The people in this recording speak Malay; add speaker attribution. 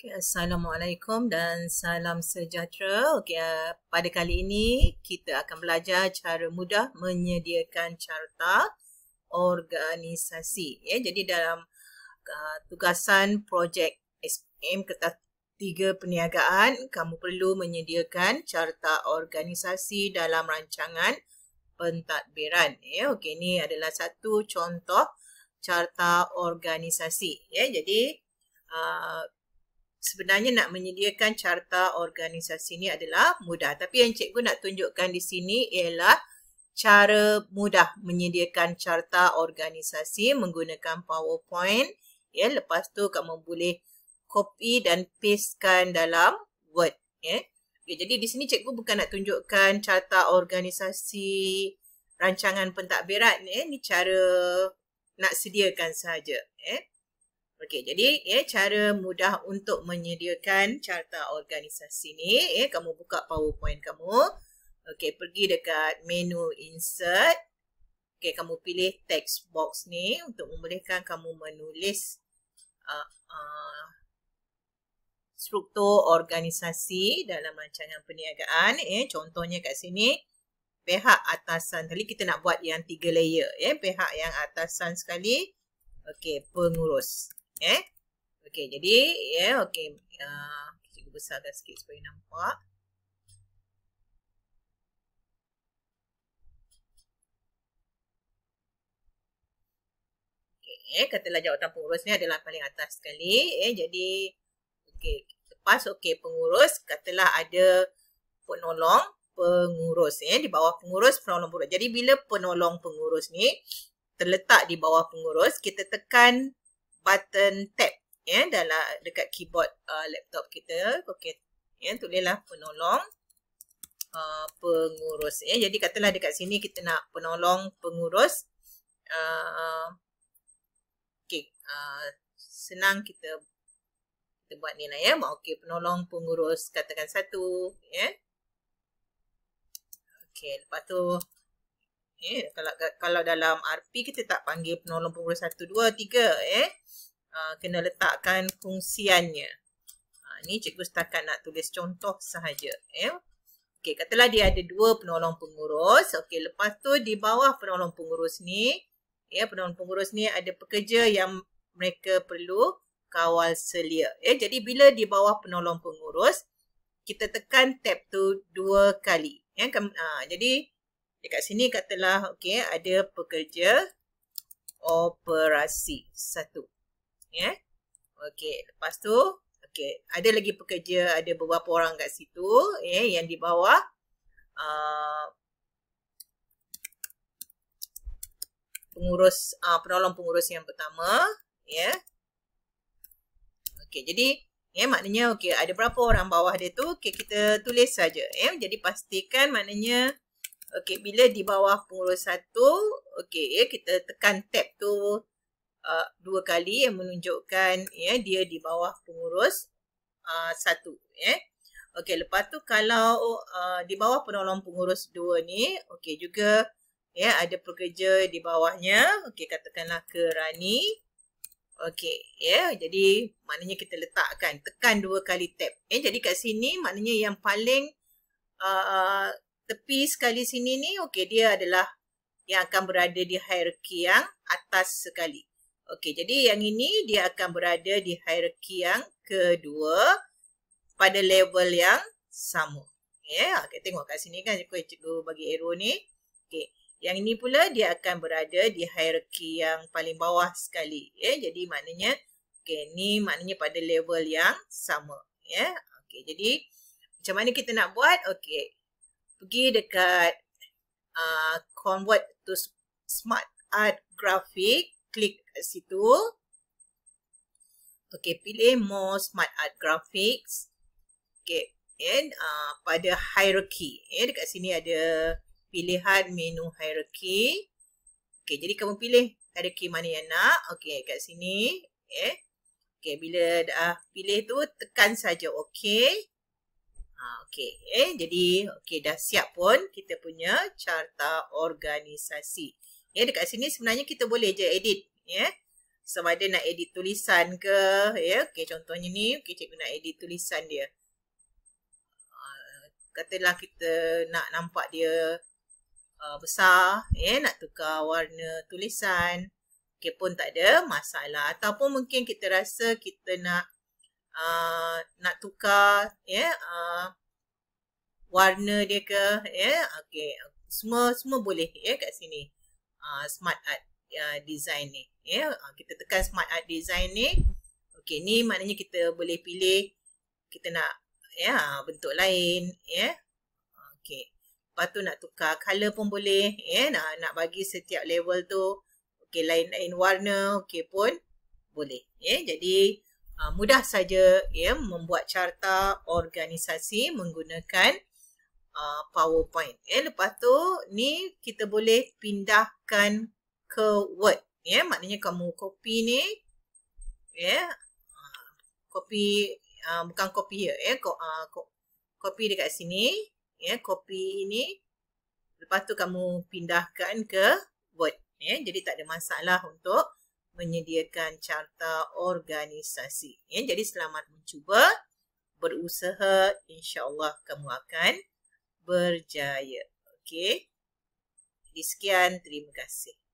Speaker 1: Okay, Assalamualaikum dan salam sejahtera. Okay, uh, eh, pada kali ini kita akan belajar cara mudah menyediakan carta organisasi. Ya, jadi dalam uh, tugasan projek SPM kertas tiga perniagaan, kamu perlu menyediakan carta organisasi dalam rancangan pentadbiran. Ya, okay, ini adalah satu contoh carta organisasi. Ya, jadi uh, sebenarnya nak menyediakan carta organisasi ni adalah mudah. Tapi yang cikgu nak tunjukkan di sini ialah cara mudah menyediakan carta organisasi menggunakan PowerPoint. Ya, lepas tu kamu boleh copy dan pastekan dalam Word. Ya. Okay, jadi di sini cikgu bukan nak tunjukkan carta organisasi rancangan pentadbiran ni, ya. eh. ni cara nak sediakan sahaja. Eh. Okey, jadi ya cara mudah untuk menyediakan carta organisasi ni, ya kamu buka PowerPoint kamu. Okey, pergi dekat menu insert. Okey, kamu pilih text box ni untuk membolehkan kamu menulis uh, uh, struktur organisasi dalam rancangan perniagaan. Ya, contohnya kat sini pihak atasan. Tadi kita nak buat yang tiga layer, ya, pihak yang atasan sekali. Okey, pengurus. Eh? Okey, jadi ya, yeah, okey. Ah, uh, cikgu besarkan sikit supaya nampak. Okey, eh, katalah jawatan pengurus ni adalah paling atas sekali. Eh, jadi okey, lepas okey pengurus, katalah ada penolong pengurus ya eh, di bawah pengurus penolong pengurus. Jadi bila penolong pengurus ni terletak di bawah pengurus, kita tekan button tab ya yeah, dalam dekat keyboard uh, laptop kita okey ya yeah, tulislah penolong uh, pengurus ya yeah. jadi katalah dekat sini kita nak penolong pengurus uh, okey uh, senang kita kita buat ni lah ya yeah. okey penolong pengurus katakan satu ya yeah. okey lepas tu eh kalau kalau dalam RP kita tak panggil penolong pengurus 1 2 3 eh uh, kena letakkan fungsiannya ha uh, ni cikgu setakat nak tulis contoh sahaja eh okey katalah dia ada dua penolong pengurus okey lepas tu di bawah penolong pengurus ni ya yeah, penolong pengurus ni ada pekerja yang mereka perlu kawal selia eh jadi bila di bawah penolong pengurus kita tekan tab tu dua kali ya yeah, uh, jadi Dekat sini katalah okey ada pekerja operasi satu. Ya. Yeah. Okey, lepas tu okey, ada lagi pekerja, ada beberapa orang kat situ ya yeah, yang di bawah a ah, pengurus uh, penolong pengurus yang pertama ya. Yeah. Okey, jadi ya yeah, maknanya okey, ada berapa orang bawah dia tu? Okey, kita tulis saja ya. Yeah. Jadi pastikan maknanya Okey, bila di bawah pengurus satu, okey, ya, kita tekan tab tu uh, dua kali yang menunjukkan ya, dia di bawah pengurus uh, satu. Ya. Okey, lepas tu kalau uh, di bawah penolong pengurus dua ni, okey juga ya, ada pekerja di bawahnya. Okey, katakanlah ke Rani. Okey, ya, jadi maknanya kita letakkan, tekan dua kali tab. Ya, eh, jadi kat sini maknanya yang paling uh, tepi sekali sini ni okey dia adalah yang akan berada di hierarki yang atas sekali. Okey jadi yang ini dia akan berada di hierarki yang kedua pada level yang sama. Ya yeah, okey tengok kat sini kan cikgu, cikgu bagi arrow ni. Okey yang ini pula dia akan berada di hierarki yang paling bawah sekali. Ya yeah, jadi maknanya okey ni maknanya pada level yang sama. Ya yeah, okey jadi macam mana kita nak buat? Okey pergi dekat uh, convert to smart art graphic klik kat situ okey pilih more smart art graphics okey and uh, pada hierarchy eh dekat sini ada pilihan menu hierarchy okey jadi kamu pilih hierarchy mana yang nak okey kat sini eh okey bila dah pilih tu tekan saja okey Ha, okey. Eh, jadi, okay dah siap pun kita punya carta organisasi. Ya, yeah, dekat sini sebenarnya kita boleh je edit. Ya. Yeah. Sama ada nak edit tulisan ke. Ya, Okay contohnya ni. Okey, cikgu nak edit tulisan dia. Ha, katalah kita nak nampak dia uh, besar. Ya, nak tukar warna tulisan. Okey pun tak ada masalah. Ataupun mungkin kita rasa kita nak Ah, nak tukar ya yeah, uh, warna dia ke ya yeah, okey semua semua boleh ya yeah, kat sini uh, smart art uh, design ni ya yeah. uh, kita tekan smart art design ni okey ni maknanya kita boleh pilih kita nak ya yeah, bentuk lain ya yeah. okey lepas tu nak tukar color pun boleh ya yeah, nak nak bagi setiap level tu okey lain-lain warna okey pun boleh ya yeah. jadi uh, mudah saja ya yeah, membuat carta organisasi menggunakan uh, PowerPoint. Yeah. Lepas tu ni kita boleh pindahkan ke Word. Ya, yeah. maknanya kamu copy ni ya yeah. copy uh, bukan copy ya ya yeah. Co uh, copy dekat sini ya yeah. copy ini lepas tu kamu pindahkan ke Word. Ya, jadi tak ada masalah untuk menyediakan carta organisasi. Ya, jadi selamat mencuba, berusaha, insyaAllah kamu akan berjaya. Okey. sekian, terima kasih.